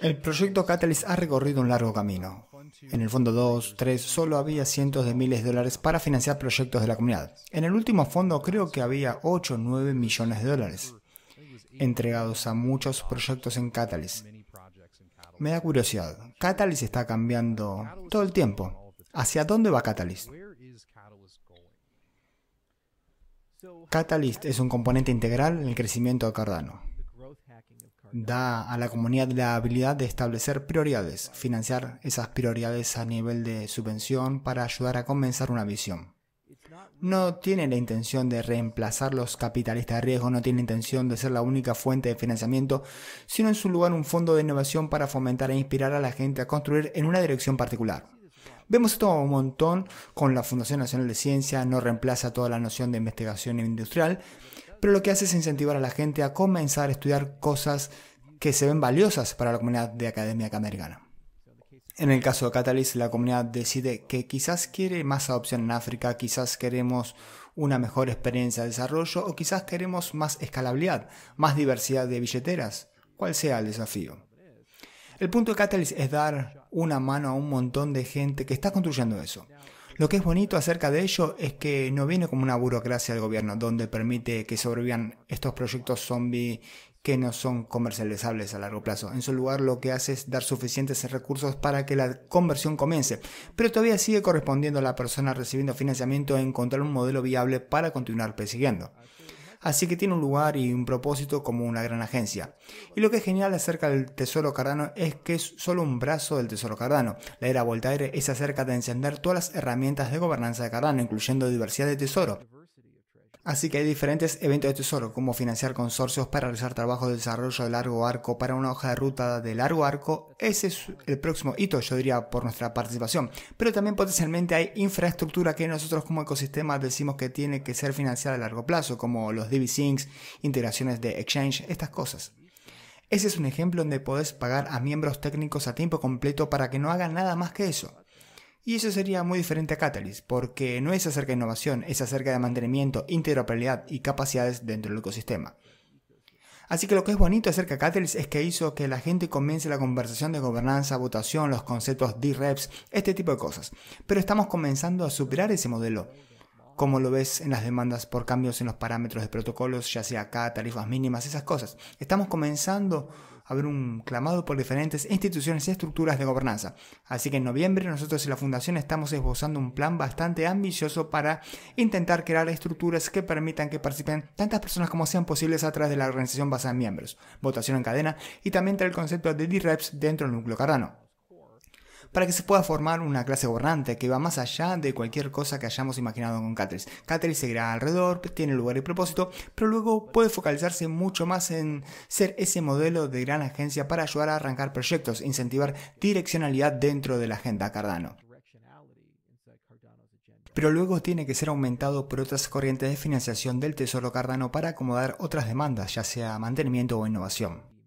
El proyecto Catalyst ha recorrido un largo camino. En el fondo 2, 3, solo había cientos de miles de dólares para financiar proyectos de la comunidad. En el último fondo creo que había 8 o 9 millones de dólares entregados a muchos proyectos en Catalyst. Me da curiosidad. Catalyst está cambiando todo el tiempo. ¿Hacia dónde va Catalyst? Catalyst es un componente integral en el crecimiento de Cardano da a la comunidad la habilidad de establecer prioridades, financiar esas prioridades a nivel de subvención para ayudar a comenzar una visión. No tiene la intención de reemplazar los capitalistas de riesgo, no tiene intención de ser la única fuente de financiamiento, sino en su lugar un fondo de innovación para fomentar e inspirar a la gente a construir en una dirección particular. Vemos esto un montón con la Fundación Nacional de Ciencia, no reemplaza toda la noción de investigación industrial, pero lo que hace es incentivar a la gente a comenzar a estudiar cosas que se ven valiosas para la comunidad de academia americana. En el caso de Catalyst, la comunidad decide que quizás quiere más adopción en África, quizás queremos una mejor experiencia de desarrollo o quizás queremos más escalabilidad, más diversidad de billeteras, cual sea el desafío. El punto de Catalyst es dar una mano a un montón de gente que está construyendo eso. Lo que es bonito acerca de ello es que no viene como una burocracia del gobierno donde permite que sobrevivan estos proyectos zombie que no son comercializables a largo plazo. En su lugar lo que hace es dar suficientes recursos para que la conversión comience, pero todavía sigue correspondiendo a la persona recibiendo financiamiento encontrar un modelo viable para continuar persiguiendo así que tiene un lugar y un propósito como una gran agencia. Y lo que es genial acerca del Tesoro Cardano es que es solo un brazo del Tesoro Cardano. La era Voltaire es acerca de encender todas las herramientas de gobernanza de Cardano, incluyendo diversidad de tesoro, Así que hay diferentes eventos de tesoro, como financiar consorcios para realizar trabajos de desarrollo de largo arco para una hoja de ruta de largo arco. Ese es el próximo hito, yo diría, por nuestra participación. Pero también potencialmente hay infraestructura que nosotros como ecosistema decimos que tiene que ser financiada a largo plazo, como los db integraciones de Exchange, estas cosas. Ese es un ejemplo donde podés pagar a miembros técnicos a tiempo completo para que no hagan nada más que eso. Y eso sería muy diferente a Catalyst, porque no es acerca de innovación, es acerca de mantenimiento, interoperabilidad y capacidades dentro del ecosistema. Así que lo que es bonito acerca de Catalyst es que hizo que la gente comience la conversación de gobernanza, votación, los conceptos de reps este tipo de cosas. Pero estamos comenzando a superar ese modelo. Como lo ves en las demandas por cambios en los parámetros de protocolos, ya sea acá, tarifas mínimas, esas cosas. Estamos comenzando haber un clamado por diferentes instituciones y estructuras de gobernanza. Así que en noviembre nosotros y la Fundación estamos esbozando un plan bastante ambicioso para intentar crear estructuras que permitan que participen tantas personas como sean posibles a través de la organización basada en miembros, votación en cadena y también traer el concepto de D-Reps dentro del núcleo cardano para que se pueda formar una clase gobernante que va más allá de cualquier cosa que hayamos imaginado con Catrice. Catrice seguirá alrededor, tiene lugar y propósito, pero luego puede focalizarse mucho más en ser ese modelo de gran agencia para ayudar a arrancar proyectos, incentivar direccionalidad dentro de la agenda Cardano pero luego tiene que ser aumentado por otras corrientes de financiación del Tesoro Cardano para acomodar otras demandas, ya sea mantenimiento o innovación.